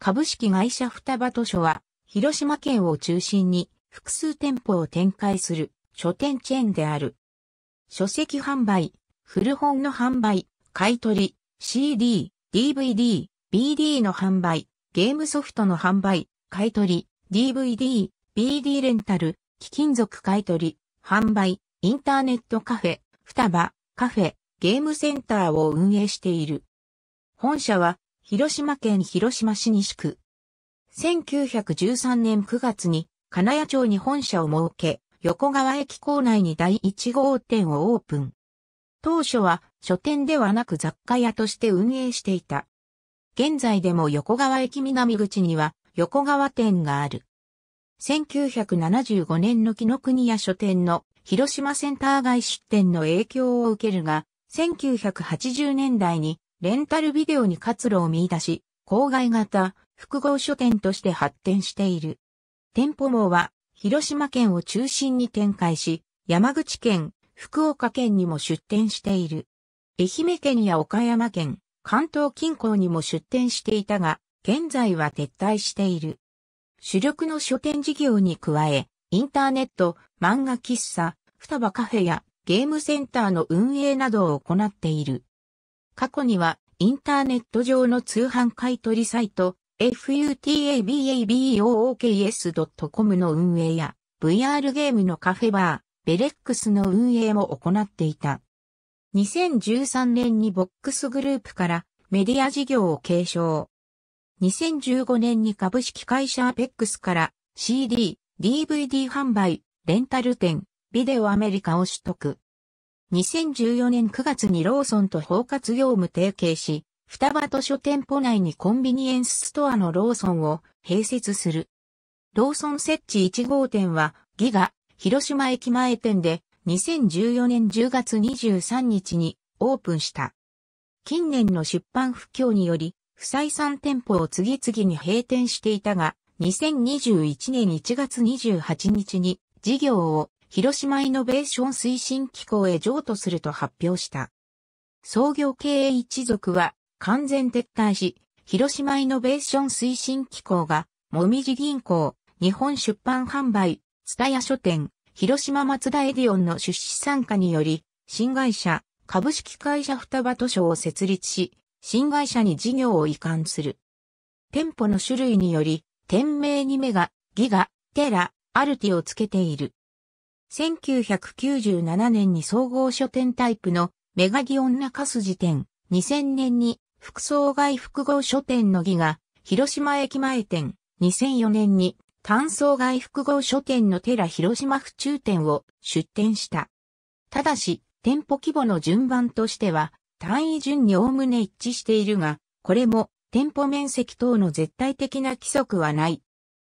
株式会社双葉図書は、広島県を中心に複数店舗を展開する書店チェーンである。書籍販売、古本の販売、買取、CD、DVD、BD の販売、ゲームソフトの販売、買取、DVD、BD レンタル、貴金属買取、販売、インターネットカフェ、双葉、カフェ、ゲームセンターを運営している。本社は広島県広島市西区。1913年9月に金谷町に本社を設け、横川駅構内に第1号店をオープン。当初は書店ではなく雑貨屋として運営していた。現在でも横川駅南口には横川店がある。1975年の木の国屋書店の広島センター街出店の影響を受けるが、1980年代にレンタルビデオに活路を見出し、郊外型複合書店として発展している。店舗網は広島県を中心に展開し、山口県、福岡県にも出店している。愛媛県や岡山県、関東近郊にも出店していたが、現在は撤退している。主力の書店事業に加え、インターネット、漫画喫茶、双葉カフェやゲームセンターの運営などを行っている。過去には、インターネット上の通販買取サイト、futababooks.com の運営や、VR ゲームのカフェバー、ベレックスの運営も行っていた。2013年にボックスグループからメディア事業を継承。2015年に株式会社アペックスから CD、DVD 販売、レンタル店、ビデオアメリカを取得。2014年9月にローソンと包括業務提携し、双葉図書店舗内にコンビニエンスストアのローソンを併設する。ローソン設置1号店は、ギガ、広島駅前店で、2014年10月23日にオープンした。近年の出版不況により、不採算店舗を次々に閉店していたが、2021年1月28日に事業を広島イノベーション推進機構へ譲渡すると発表した。創業経営一族は完全撤退し、広島イノベーション推進機構が、もみじ銀行、日本出版販売、蔦屋書店、広島松田エディオンの出資参加により、新会社、株式会社双葉図書を設立し、新会社に事業を移管する。店舗の種類により、店名にメガ、ギガ、テラ、アルティをつけている。1997年に総合書店タイプのメガギオンス辞店、2000年に副総外複合書店の儀が広島駅前店、2004年に単総外複合書店の寺広島府中店を出店した。ただし、店舗規模の順番としては単位順におおむね一致しているが、これも店舗面積等の絶対的な規則はない。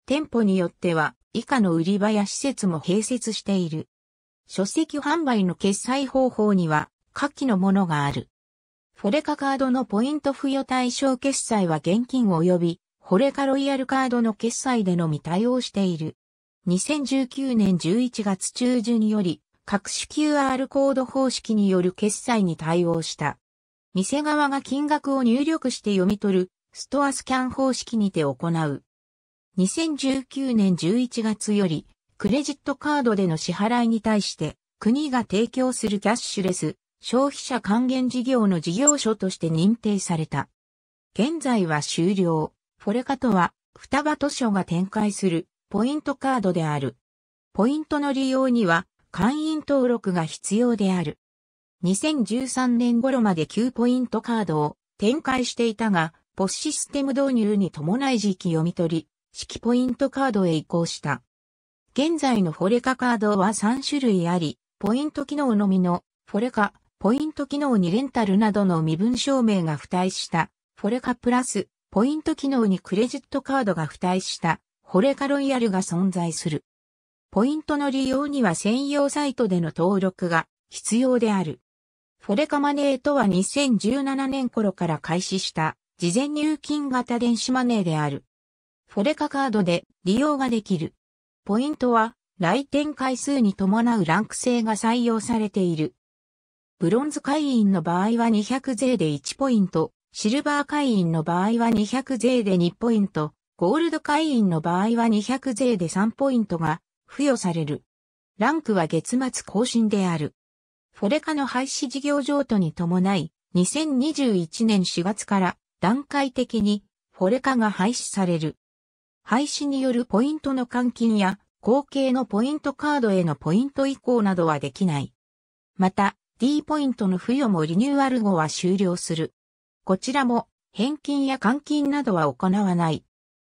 店舗によっては以下の売り場や施設も併設している。書籍販売の決済方法には、下記のものがある。フォレカカードのポイント付与対象決済は現金及び、フォレカロイヤルカードの決済でのみ対応している。2019年11月中旬より、各種 QR コード方式による決済に対応した。店側が金額を入力して読み取る、ストアスキャン方式にて行う。2019年11月より、クレジットカードでの支払いに対して、国が提供するキャッシュレス、消費者還元事業の事業所として認定された。現在は終了。フォレカとは、双葉図書が展開するポイントカードである。ポイントの利用には、会員登録が必要である。2013年頃まで旧ポイントカードを展開していたが、ポスシステム導入に伴い時期読み取り、式ポイントカードへ移行した。現在のフォレカカードは3種類あり、ポイント機能のみの、フォレカ、ポイント機能にレンタルなどの身分証明が付帯した、フォレカプラス、ポイント機能にクレジットカードが付帯した、フォレカロイヤルが存在する。ポイントの利用には専用サイトでの登録が必要である。フォレカマネーとは2017年頃から開始した事前入金型電子マネーである。フォレカカードで利用ができる。ポイントは、来店回数に伴うランク制が採用されている。ブロンズ会員の場合は200税で1ポイント、シルバー会員の場合は200税で2ポイント、ゴールド会員の場合は200税で3ポイントが付与される。ランクは月末更新である。フォレカの廃止事業譲渡に伴い、2021年4月から段階的にフォレカが廃止される。廃止によるポイントの換金や、後継のポイントカードへのポイント移行などはできない。また、D ポイントの付与もリニューアル後は終了する。こちらも、返金や換金などは行わない。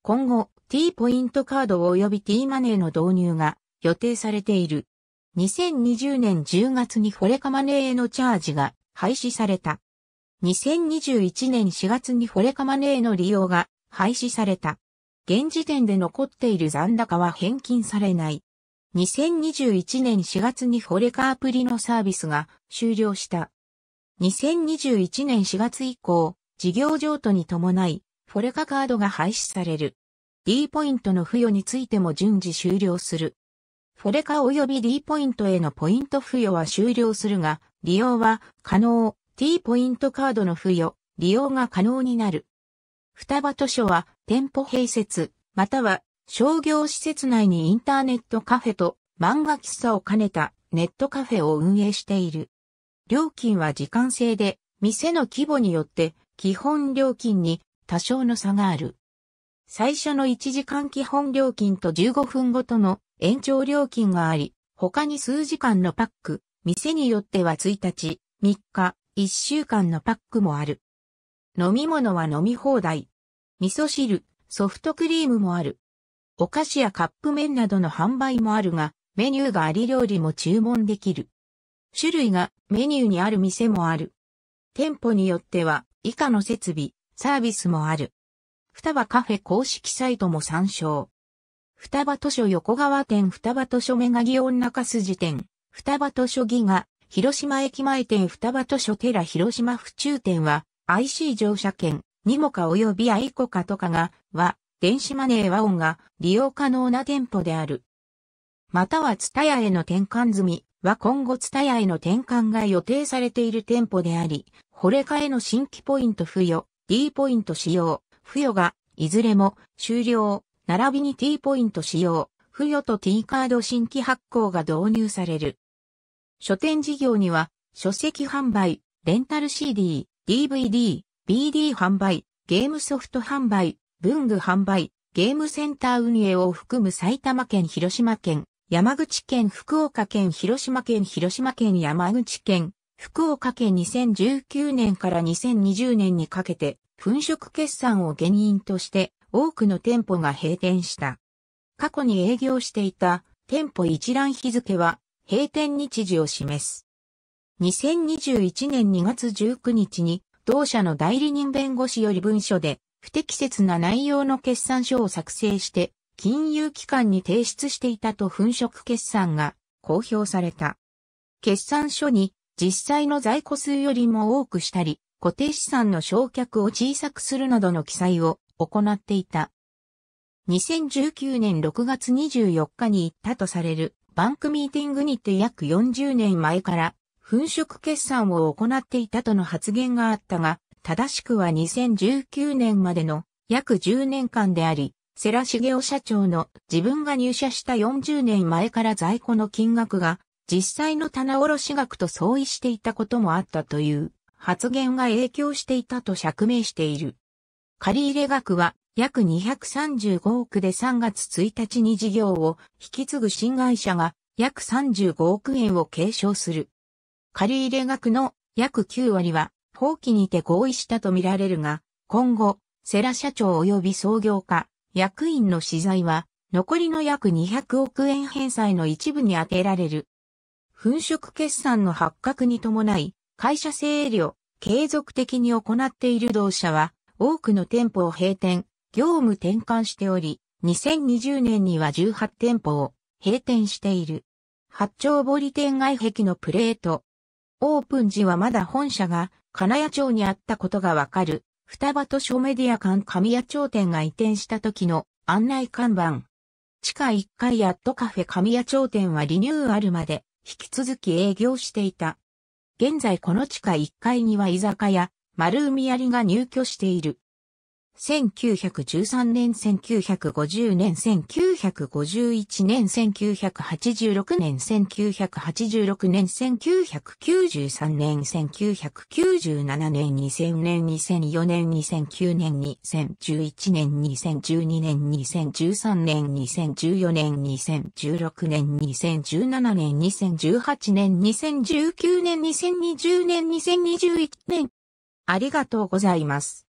今後、T ポイントカード及び T マネーの導入が予定されている。2020年10月にフォレカマネーへのチャージが廃止された。2021年4月にフォレカマネーの利用が廃止された。現時点で残っている残高は返金されない。2021年4月にフォレカアプリのサービスが終了した。2021年4月以降、事業譲渡に伴い、フォレカカードが廃止される。D ポイントの付与についても順次終了する。フォレカ及び D ポイントへのポイント付与は終了するが、利用は可能、T ポイントカードの付与、利用が可能になる。双葉図書は店舗併設、または商業施設内にインターネットカフェと漫画喫茶を兼ねたネットカフェを運営している。料金は時間制で、店の規模によって基本料金に多少の差がある。最初の1時間基本料金と15分ごとの延長料金があり、他に数時間のパック、店によっては1日、3日、1週間のパックもある。飲み物は飲み放題。味噌汁、ソフトクリームもある。お菓子やカップ麺などの販売もあるが、メニューがあり料理も注文できる。種類がメニューにある店もある。店舗によっては以下の設備、サービスもある。双葉カフェ公式サイトも参照。双葉図書横川店双葉図書メガギオン中筋店、双葉図書ギガ、広島駅前店双葉図書寺広島府中店は、IC 乗車券、ニモカ及びアイコカとかが、は、電子マネー和音が利用可能な店舗である。またはツタヤへの転換済みは今後ツタヤへの転換が予定されている店舗であり、惚れ替えの新規ポイント付与、D ポイント使用、付与が、いずれも終了、並びに T ポイント使用、付与と T カード新規発行が導入される。書店事業には、書籍販売、レンタル CD、DVD、BD 販売、ゲームソフト販売、文具販売、ゲームセンター運営を含む埼玉県、広島県、山口県、福岡県、広島県、広島県、山口県、福岡県2019年から2020年にかけて、粉飾決算を原因として多くの店舗が閉店した。過去に営業していた店舗一覧日付は閉店日時を示す。2021年2月19日に、同社の代理人弁護士より文書で、不適切な内容の決算書を作成して、金融機関に提出していたと粉飾決算が公表された。決算書に実際の在庫数よりも多くしたり、固定資産の償却を小さくするなどの記載を行っていた。2019年6月24日に行ったとされるバンクミーティングにて約40年前から粉飾決算を行っていたとの発言があったが、正しくは2019年までの約10年間であり、世良茂雄社長の自分が入社した40年前から在庫の金額が実際の棚卸額と相違していたこともあったという発言が影響していたと釈明している。借入額は約235億で3月1日に事業を引き継ぐ新会社が約35億円を継承する。借入額の約9割は、放棄にて合意したとみられるが、今後、セラ社長及び創業家、役員の資材は、残りの約200億円返済の一部に充てられる。粉飾決算の発覚に伴い、会社整理を継続的に行っている同社は、多くの店舗を閉店、業務転換しており、2020年には18店舗を閉店している。八丁堀店外壁のプレート、オープン時はまだ本社が金谷町にあったことがわかる、双葉図書メディア館神谷町店が移転した時の案内看板。地下1階やっとカフェ神谷町店はリニューアルまで引き続き営業していた。現在この地下1階には居酒屋、丸海槍りが入居している。1913年、1950年、1951年、1986年、1986年、1993年、1997年、2000年、2004年、2009年、2011年、2012年、2013年、2014年、2016年、2017年、2018年、2019年、2020年、2021年。ありがとうございます。